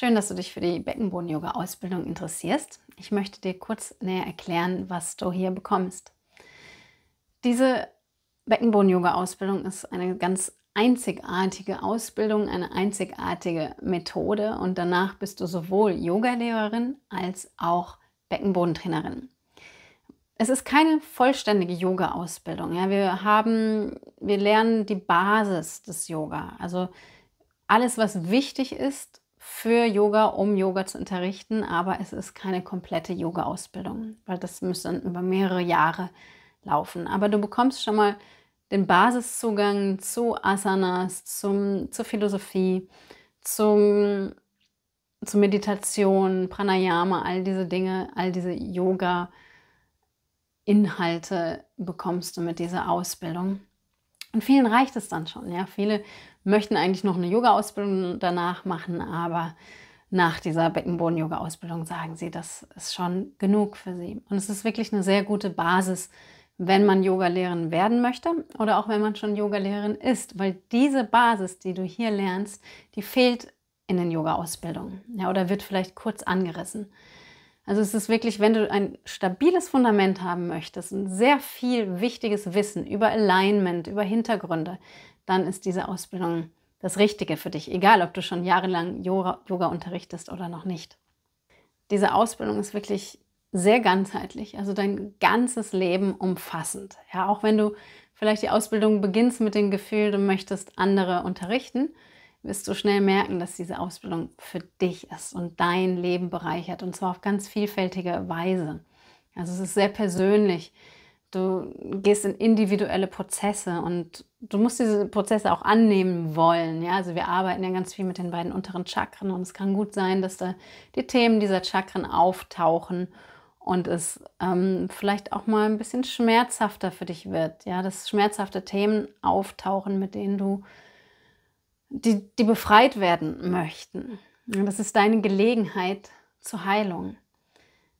Schön, dass du dich für die Beckenboden-Yoga-Ausbildung interessierst. Ich möchte dir kurz näher erklären, was du hier bekommst. Diese Beckenboden-Yoga-Ausbildung ist eine ganz einzigartige Ausbildung, eine einzigartige Methode und danach bist du sowohl Yogalehrerin als auch Beckenbodentrainerin. Es ist keine vollständige Yoga-Ausbildung. Ja. Wir wir lernen die Basis des Yoga. Also alles, was wichtig ist, für Yoga, um Yoga zu unterrichten, aber es ist keine komplette Yoga-Ausbildung, weil das müsste über mehrere Jahre laufen. Aber du bekommst schon mal den Basiszugang zu Asanas, zum, zur Philosophie, zum, zur Meditation, Pranayama, all diese Dinge, all diese Yoga-Inhalte bekommst du mit dieser Ausbildung. Und vielen reicht es dann schon. Ja, viele möchten eigentlich noch eine Yoga-Ausbildung danach machen, aber nach dieser Beckenboden-Yoga-Ausbildung sagen sie, das ist schon genug für sie. Und es ist wirklich eine sehr gute Basis, wenn man Yogalehrerin werden möchte oder auch wenn man schon Yogalehrerin ist, weil diese Basis, die du hier lernst, die fehlt in den Yoga-Ausbildungen ja, oder wird vielleicht kurz angerissen. Also es ist wirklich, wenn du ein stabiles Fundament haben möchtest und sehr viel wichtiges Wissen über Alignment, über Hintergründe, dann ist diese Ausbildung das Richtige für dich, egal ob du schon jahrelang Yoga, Yoga unterrichtest oder noch nicht. Diese Ausbildung ist wirklich sehr ganzheitlich, also dein ganzes Leben umfassend. Ja, auch wenn du vielleicht die Ausbildung beginnst mit dem Gefühl, du möchtest andere unterrichten, wirst du schnell merken, dass diese Ausbildung für dich ist und dein Leben bereichert und zwar auf ganz vielfältige Weise. Also es ist sehr persönlich. Du gehst in individuelle Prozesse und du musst diese Prozesse auch annehmen wollen. Ja? Also wir arbeiten ja ganz viel mit den beiden unteren Chakren und es kann gut sein, dass da die Themen dieser Chakren auftauchen und es ähm, vielleicht auch mal ein bisschen schmerzhafter für dich wird. Ja? Dass schmerzhafte Themen auftauchen, mit denen du die, die befreit werden möchten. Das ist deine Gelegenheit zur Heilung.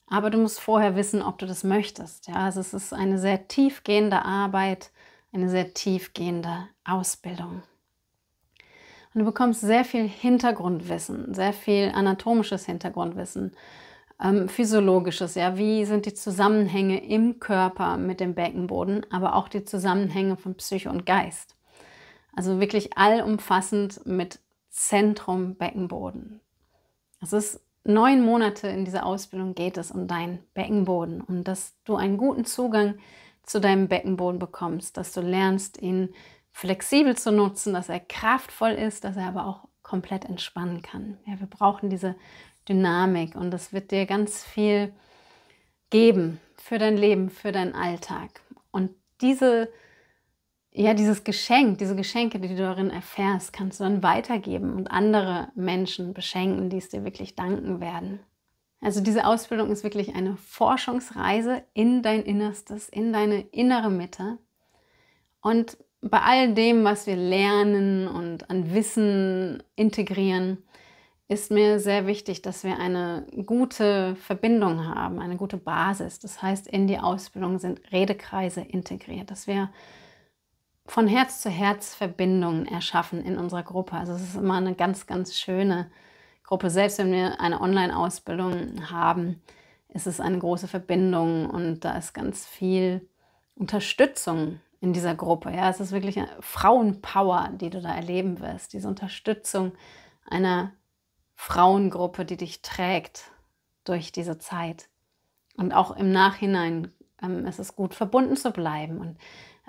Aber du musst vorher wissen, ob du das möchtest. Ja, also es ist eine sehr tiefgehende Arbeit, eine sehr tiefgehende Ausbildung. Und du bekommst sehr viel Hintergrundwissen, sehr viel anatomisches Hintergrundwissen, ähm, physiologisches. Ja, wie sind die Zusammenhänge im Körper mit dem Beckenboden, aber auch die Zusammenhänge von Psyche und Geist. Also wirklich allumfassend mit Zentrum Beckenboden. Es ist neun Monate in dieser Ausbildung geht es um deinen Beckenboden und um dass du einen guten Zugang zu deinem Beckenboden bekommst, dass du lernst, ihn flexibel zu nutzen, dass er kraftvoll ist, dass er aber auch komplett entspannen kann. Ja, wir brauchen diese Dynamik und das wird dir ganz viel geben für dein Leben, für deinen Alltag. Und diese ja, dieses Geschenk, diese Geschenke, die du darin erfährst, kannst du dann weitergeben und andere Menschen beschenken, die es dir wirklich danken werden. Also diese Ausbildung ist wirklich eine Forschungsreise in dein Innerstes, in deine innere Mitte. Und bei all dem, was wir lernen und an Wissen integrieren, ist mir sehr wichtig, dass wir eine gute Verbindung haben, eine gute Basis. Das heißt, in die Ausbildung sind Redekreise integriert, dass wir von Herz zu Herz Verbindungen erschaffen in unserer Gruppe. Also es ist immer eine ganz, ganz schöne Gruppe. Selbst wenn wir eine Online-Ausbildung haben, ist es eine große Verbindung und da ist ganz viel Unterstützung in dieser Gruppe. Ja, es ist wirklich eine Frauenpower, die du da erleben wirst. Diese Unterstützung einer Frauengruppe, die dich trägt durch diese Zeit. Und auch im Nachhinein ähm, ist es gut, verbunden zu bleiben. Und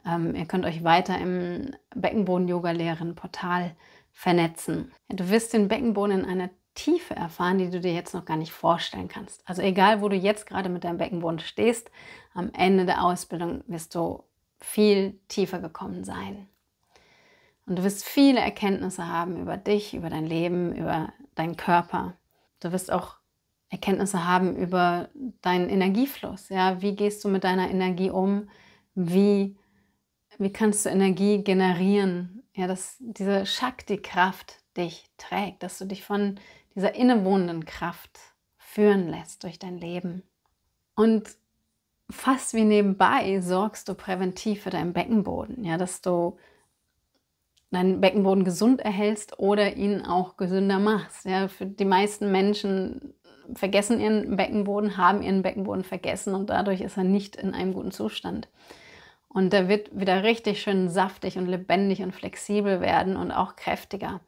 ähm, ihr könnt euch weiter im Beckenboden-Yoga-Lehren-Portal vernetzen. Du wirst den Beckenboden in einer Tiefe erfahren, die du dir jetzt noch gar nicht vorstellen kannst. Also egal, wo du jetzt gerade mit deinem Beckenboden stehst, am Ende der Ausbildung wirst du viel tiefer gekommen sein. Und du wirst viele Erkenntnisse haben über dich, über dein Leben, über deinen Körper. Du wirst auch Erkenntnisse haben über deinen Energiefluss. Ja? Wie gehst du mit deiner Energie um? Wie wie kannst du Energie generieren? Ja, dass diese Shakti-Kraft dich trägt, dass du dich von dieser innewohnenden Kraft führen lässt durch dein Leben. Und fast wie nebenbei sorgst du präventiv für deinen Beckenboden, ja, dass du deinen Beckenboden gesund erhältst oder ihn auch gesünder machst. Ja, für die meisten Menschen vergessen ihren Beckenboden, haben ihren Beckenboden vergessen und dadurch ist er nicht in einem guten Zustand. Und der wird wieder richtig schön saftig und lebendig und flexibel werden und auch kräftiger.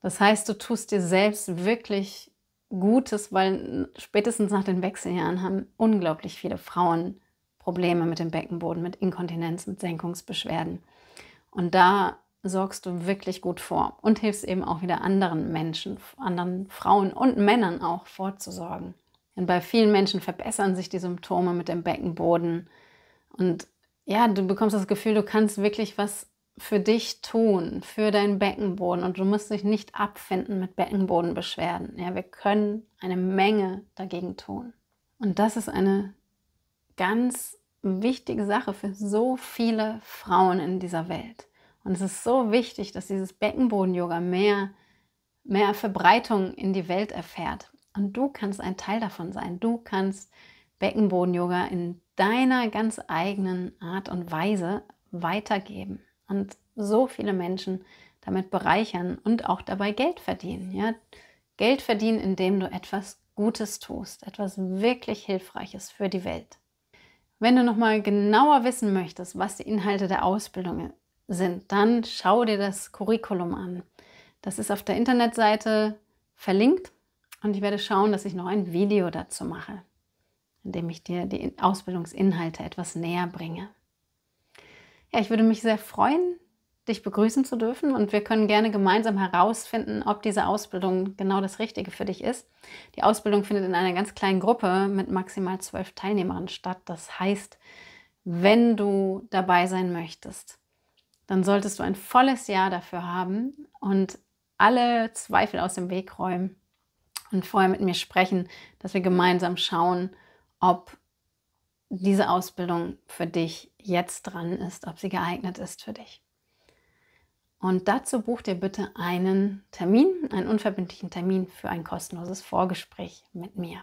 Das heißt, du tust dir selbst wirklich Gutes, weil spätestens nach den Wechseljahren haben unglaublich viele Frauen Probleme mit dem Beckenboden, mit Inkontinenz, mit Senkungsbeschwerden. Und da sorgst du wirklich gut vor und hilfst eben auch wieder anderen Menschen, anderen Frauen und Männern auch vorzusorgen. Denn bei vielen Menschen verbessern sich die Symptome mit dem Beckenboden und ja, du bekommst das Gefühl, du kannst wirklich was für dich tun, für deinen Beckenboden und du musst dich nicht abfinden mit Beckenbodenbeschwerden. Ja, wir können eine Menge dagegen tun. Und das ist eine ganz wichtige Sache für so viele Frauen in dieser Welt. Und es ist so wichtig, dass dieses Beckenboden-Yoga mehr, mehr Verbreitung in die Welt erfährt. Und du kannst ein Teil davon sein. Du kannst Beckenboden-Yoga in deiner ganz eigenen Art und Weise weitergeben und so viele Menschen damit bereichern und auch dabei Geld verdienen. Ja? Geld verdienen, indem du etwas Gutes tust, etwas wirklich Hilfreiches für die Welt. Wenn du nochmal genauer wissen möchtest, was die Inhalte der Ausbildung sind, dann schau dir das Curriculum an. Das ist auf der Internetseite verlinkt und ich werde schauen, dass ich noch ein Video dazu mache indem ich dir die Ausbildungsinhalte etwas näher bringe. Ja, ich würde mich sehr freuen, dich begrüßen zu dürfen und wir können gerne gemeinsam herausfinden, ob diese Ausbildung genau das Richtige für dich ist. Die Ausbildung findet in einer ganz kleinen Gruppe mit maximal zwölf Teilnehmern statt. Das heißt, wenn du dabei sein möchtest, dann solltest du ein volles Jahr dafür haben und alle Zweifel aus dem Weg räumen und vorher mit mir sprechen, dass wir gemeinsam schauen, ob diese Ausbildung für dich jetzt dran ist, ob sie geeignet ist für dich. Und dazu buch dir bitte einen Termin, einen unverbindlichen Termin für ein kostenloses Vorgespräch mit mir.